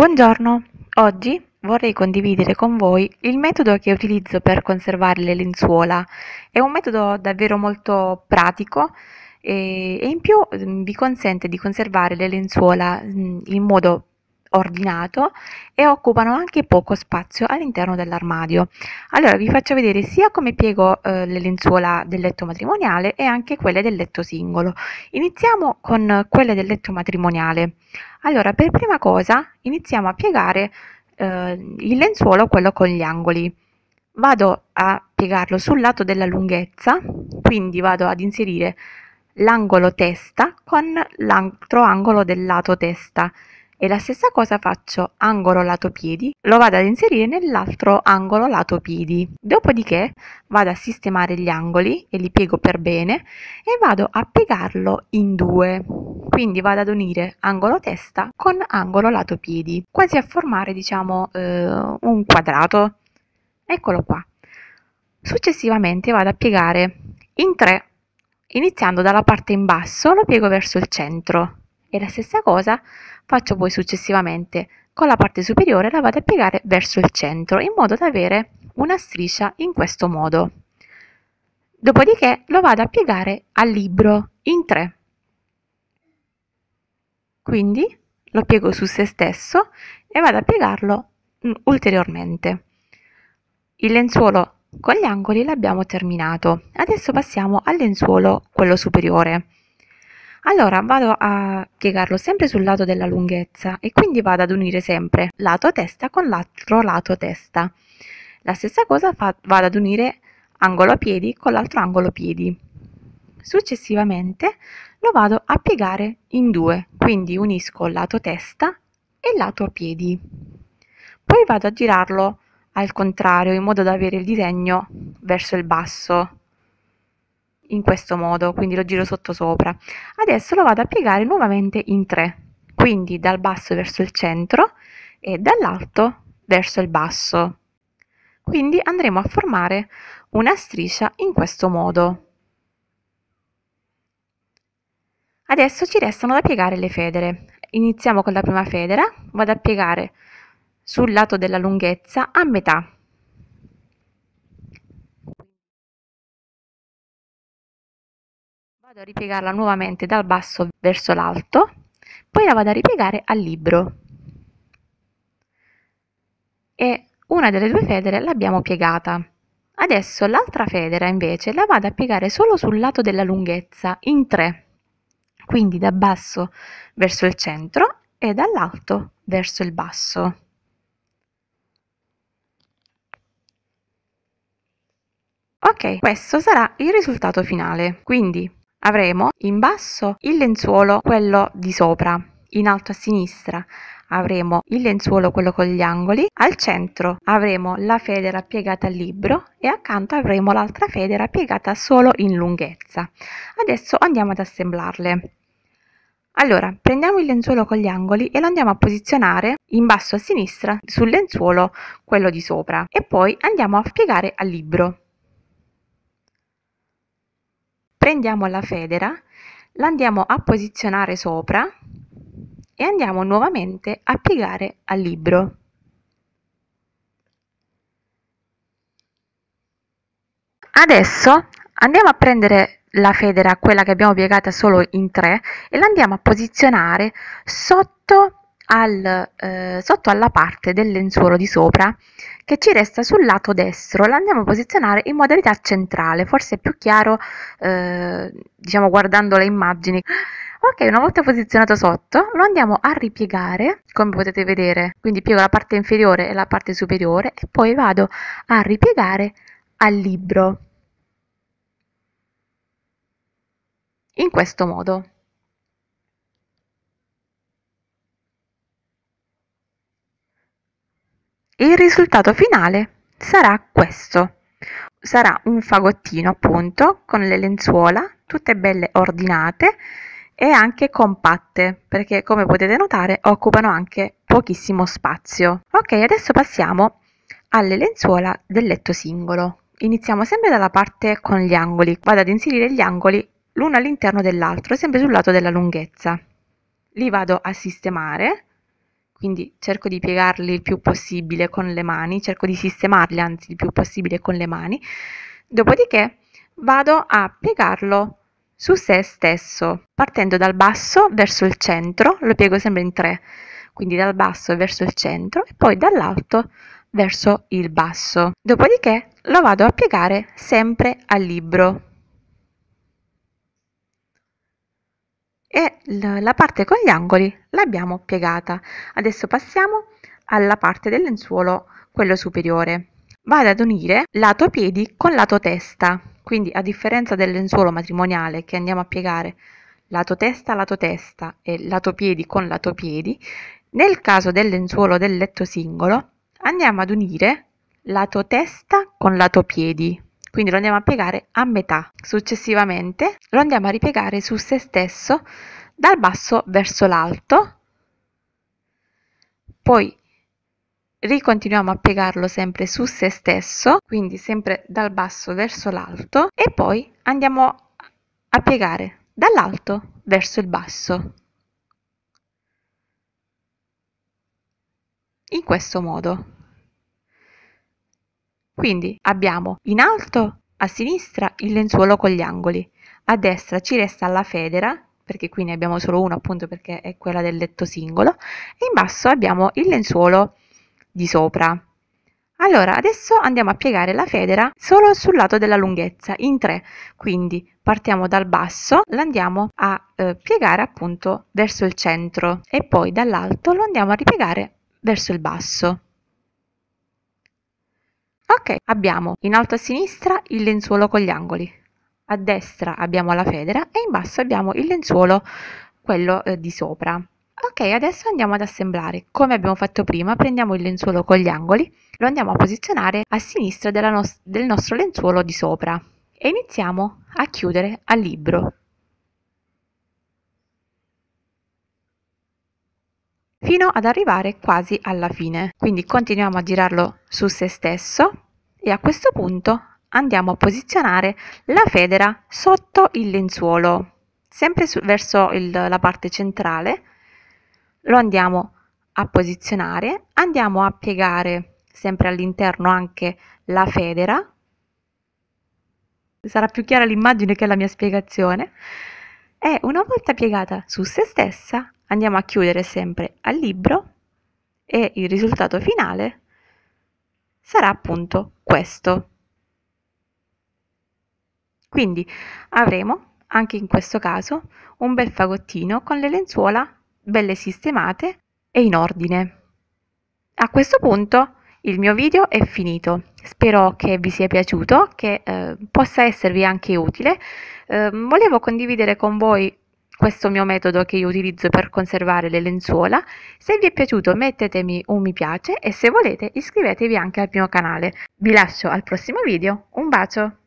Buongiorno, oggi vorrei condividere con voi il metodo che utilizzo per conservare le lenzuola. È un metodo davvero molto pratico eh, e, in più mm, vi consente di conservare le lenzuola mm, in modo ordinato e occupano anche poco spazio all'interno dell'armadio. Allora vi faccio vedere sia come piego eh, le lenzuola del letto matrimoniale e anche quelle del letto singolo. Iniziamo con quelle del letto matrimoniale. Allora per prima cosa iniziamo a piegare eh, il lenzuolo, quello con gli angoli. Vado a piegarlo sul lato della lunghezza, quindi vado ad inserire l'angolo testa con l'altro angolo del lato testa e la stessa cosa faccio angolo lato piedi, lo vado ad inserire nell'altro angolo lato piedi. Dopodiché vado a sistemare gli angoli e li piego per bene e vado a piegarlo in due. Quindi vado ad unire angolo testa con angolo lato piedi, quasi a formare diciamo eh, un quadrato. Eccolo qua. Successivamente vado a piegare in tre, iniziando dalla parte in basso lo piego verso il centro e la stessa cosa faccio poi successivamente con la parte superiore la vado a piegare verso il centro in modo da avere una striscia in questo modo dopodiché lo vado a piegare al libro in tre quindi lo piego su se stesso e vado a piegarlo mm, ulteriormente il lenzuolo con gli angoli l'abbiamo terminato adesso passiamo al lenzuolo quello superiore allora vado a piegarlo sempre sul lato della lunghezza e quindi vado ad unire sempre lato testa con l'altro lato testa la stessa cosa fa, vado ad unire angolo piedi con l'altro angolo piedi successivamente lo vado a piegare in due quindi unisco lato testa e lato piedi poi vado a girarlo al contrario in modo da avere il disegno verso il basso in questo modo, quindi lo giro sotto sopra. Adesso lo vado a piegare nuovamente in tre, quindi dal basso verso il centro e dall'alto verso il basso. Quindi andremo a formare una striscia in questo modo. Adesso ci restano da piegare le federe. Iniziamo con la prima federa, vado a piegare sul lato della lunghezza a metà vado a ripiegarla nuovamente dal basso verso l'alto poi la vado a ripiegare al libro e una delle due federe l'abbiamo piegata adesso l'altra federa invece la vado a piegare solo sul lato della lunghezza in tre quindi da basso verso il centro e dall'alto verso il basso ok questo sarà il risultato finale quindi avremo in basso il lenzuolo quello di sopra, in alto a sinistra avremo il lenzuolo quello con gli angoli, al centro avremo la federa piegata al libro e accanto avremo l'altra federa piegata solo in lunghezza. Adesso andiamo ad assemblarle. Allora, prendiamo il lenzuolo con gli angoli e lo andiamo a posizionare in basso a sinistra sul lenzuolo quello di sopra e poi andiamo a piegare al libro prendiamo la federa, la andiamo a posizionare sopra e andiamo nuovamente a piegare al libro. Adesso andiamo a prendere la federa, quella che abbiamo piegata solo in tre, e la andiamo a posizionare sotto al, eh, sotto alla parte del lenzuolo di sopra che ci resta sul lato destro, la andiamo a posizionare in modalità centrale, forse è più chiaro eh, diciamo guardando le immagini. Ok, una volta posizionato sotto lo andiamo a ripiegare, come potete vedere, quindi piego la parte inferiore e la parte superiore e poi vado a ripiegare al libro. In questo modo. il risultato finale sarà questo. Sarà un fagottino appunto con le lenzuola tutte belle ordinate e anche compatte perché come potete notare occupano anche pochissimo spazio. Ok adesso passiamo alle lenzuola del letto singolo. Iniziamo sempre dalla parte con gli angoli, vado ad inserire gli angoli l'uno all'interno dell'altro sempre sul lato della lunghezza. Li vado a sistemare quindi cerco di piegarli il più possibile con le mani, cerco di sistemarli anzi il più possibile con le mani, dopodiché vado a piegarlo su se stesso, partendo dal basso verso il centro, lo piego sempre in tre, quindi dal basso verso il centro e poi dall'alto verso il basso. Dopodiché lo vado a piegare sempre al libro, e la parte con gli angoli l'abbiamo piegata. Adesso passiamo alla parte del lenzuolo, quello superiore. Vado ad unire lato piedi con lato testa, quindi a differenza del lenzuolo matrimoniale che andiamo a piegare lato testa, lato testa e lato piedi con lato piedi, nel caso del lenzuolo del letto singolo andiamo ad unire lato testa con lato piedi quindi lo andiamo a piegare a metà. Successivamente lo andiamo a ripiegare su se stesso dal basso verso l'alto, poi ricontinuiamo a piegarlo sempre su se stesso, quindi sempre dal basso verso l'alto e poi andiamo a piegare dall'alto verso il basso. In questo modo. Quindi abbiamo in alto a sinistra il lenzuolo con gli angoli, a destra ci resta la federa perché qui ne abbiamo solo uno appunto perché è quella del letto singolo e in basso abbiamo il lenzuolo di sopra. Allora adesso andiamo a piegare la federa solo sul lato della lunghezza in tre, quindi partiamo dal basso, lo andiamo a eh, piegare appunto verso il centro e poi dall'alto lo andiamo a ripiegare verso il basso. Ok, abbiamo in alto a sinistra il lenzuolo con gli angoli, a destra abbiamo la federa e in basso abbiamo il lenzuolo, quello eh, di sopra. Ok, adesso andiamo ad assemblare. Come abbiamo fatto prima, prendiamo il lenzuolo con gli angoli, lo andiamo a posizionare a sinistra no del nostro lenzuolo di sopra e iniziamo a chiudere al libro fino ad arrivare quasi alla fine. Quindi continuiamo a girarlo su se stesso e a questo punto andiamo a posizionare la federa sotto il lenzuolo, sempre su, verso il, la parte centrale, lo andiamo a posizionare, andiamo a piegare sempre all'interno anche la federa, sarà più chiara l'immagine che la mia spiegazione, e una volta piegata su se stessa andiamo a chiudere sempre al libro e il risultato finale sarà appunto questo. Quindi avremo anche in questo caso un bel fagottino con le lenzuola belle sistemate e in ordine. A questo punto il mio video è finito, spero che vi sia piaciuto, che eh, possa esservi anche utile. Eh, volevo condividere con voi questo mio metodo che io utilizzo per conservare le lenzuola. Se vi è piaciuto mettetemi un mi piace e se volete iscrivetevi anche al mio canale. Vi lascio al prossimo video, un bacio!